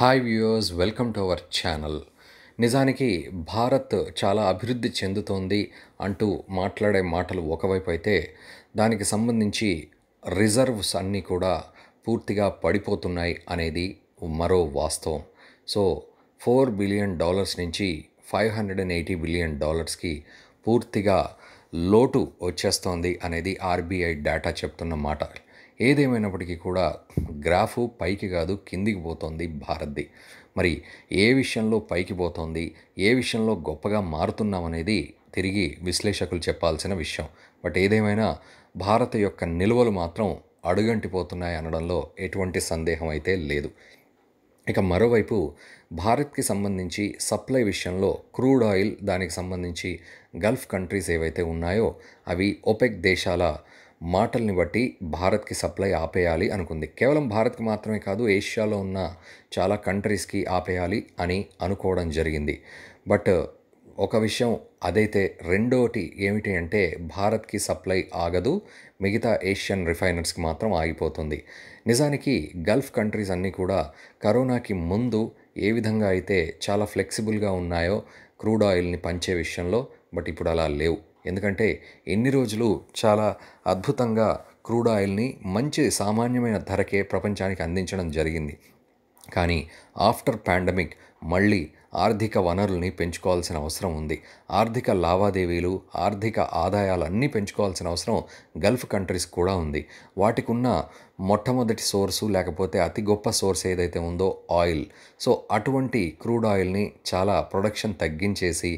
hi viewers welcome to our channel నిజానికి భారత్ చాలా అభివృద్ధి చెందుతోంది అంటూ మాట్లాడే మాటలు ఒకవైపు అయితే దానికి సంబంధించి రిజర్వ్స్ అన్నీ కూడా పూర్తిగా పడిపోతున్నాయి అనేది మరో వాస్తవం సో ఫోర్ బిలియన్ డాలర్స్ నుంచి five hundred and eighty billion డాలర్స్కి పూర్తిగా లోటు వచ్చేస్తోంది అనేది ఆర్బీఐ డేటా చెప్తున్న మాట ఏదేమైనప్పటికీ కూడా గ్రాఫ్ పైకి కాదు కిందికి పోతోంది భారత్ది మరి ఏ విషయంలో పైకి పోతోంది ఏ విషయంలో గొప్పగా మారుతున్నామనేది తిరిగి విశ్లేషకులు చెప్పాల్సిన విషయం బట్ ఏదేమైనా భారత్ యొక్క నిల్వలు మాత్రం అడుగంటిపోతున్నాయి అనడంలో ఎటువంటి సందేహం అయితే లేదు ఇక మరోవైపు భారత్కి సంబంధించి సప్లై విషయంలో క్రూడ్ ఆయిల్ దానికి సంబంధించి గల్ఫ్ కంట్రీస్ ఏవైతే ఉన్నాయో అవి ఒపెక్ దేశాల మాటల్ని బట్టి భారత్కి సప్లై ఆపేయాలి అనుకుంది కేవలం భారత్కి మాత్రమే కాదు ఏషియాలో ఉన్న చాలా కంట్రీస్కి ఆపేయాలి అని అనుకోవడం జరిగింది బట్ ఒక విషయం అదైతే రెండోటి ఏమిటి అంటే భారత్కి సప్లై ఆగదు మిగతా ఏషియన్ రిఫైనర్స్కి మాత్రం ఆగిపోతుంది నిజానికి గల్ఫ్ కంట్రీస్ అన్నీ కూడా కరోనాకి ముందు ఏ విధంగా అయితే చాలా ఫ్లెక్సిబుల్గా ఉన్నాయో క్రూడ్ ఆయిల్ని పంచే విషయంలో బట్ ఇప్పుడు అలా లేవు ఎందుకంటే ఎన్ని రోజులు చాలా అద్భుతంగా క్రూడ్ ఆయిల్ని మంచి సామాన్యమైన ధరకే ప్రపంచానికి అందించడం జరిగింది కానీ ఆఫ్టర్ పాండమిక్ మళ్ళీ ఆర్థిక వనరుల్ని పెంచుకోవాల్సిన అవసరం ఉంది ఆర్థిక లావాదేవీలు ఆర్థిక ఆదాయాలన్నీ పెంచుకోవాల్సిన అవసరం గల్ఫ్ కంట్రీస్ కూడా ఉంది వాటికున్న మొట్టమొదటి సోర్సు లేకపోతే అతి గొప్ప సోర్స్ ఏదైతే ఉందో ఆయిల్ సో అటువంటి క్రూడ్ ఆయిల్ని చాలా ప్రొడక్షన్ తగ్గించేసి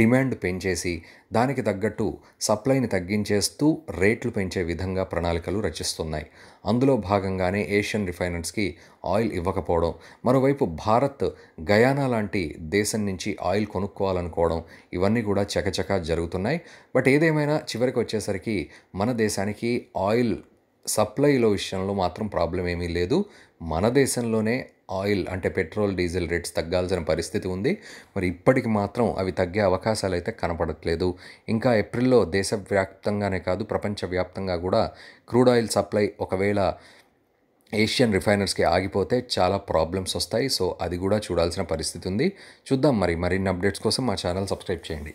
డిమాండ్ పెంచేసి దానికి తగ్గట్టు సప్లైని తగ్గించేస్తూ రేట్లు పెంచే విధంగా ప్రణాళికలు రచిస్తున్నాయి అందులో భాగంగానే ఏషియన్ రిఫైనర్స్కి ఆయిల్ ఇవ్వకపోవడం మరోవైపు భారత్ గయానా లాంటి దేశం నుంచి ఆయిల్ కొనుక్కోవాలనుకోవడం ఇవన్నీ కూడా చకచకా జరుగుతున్నాయి బట్ ఏదేమైనా చివరికి వచ్చేసరికి మన దేశానికి ఆయిల్ సప్లైలో విషయంలో మాత్రం ప్రాబ్లం ఏమీ లేదు మన దేశంలోనే ఆయిల్ అంటే పెట్రోల్ డీజిల్ రేట్స్ తగ్గాల్సిన పరిస్థితి ఉంది మరి ఇప్పటికి మాత్రం అవి తగ్గే అవకాశాలు అయితే కనపడట్లేదు ఇంకా ఏప్రిల్లో దేశవ్యాప్తంగానే కాదు ప్రపంచవ్యాప్తంగా కూడా క్రూడ్ ఆయిల్ సప్లై ఒకవేళ ఏషియన్ రిఫైనర్స్కి ఆగిపోతే చాలా ప్రాబ్లమ్స్ వస్తాయి సో అది కూడా చూడాల్సిన పరిస్థితి ఉంది చూద్దాం మరి మరిన్ని అప్డేట్స్ కోసం మా ఛానల్ సబ్స్క్రైబ్ చేయండి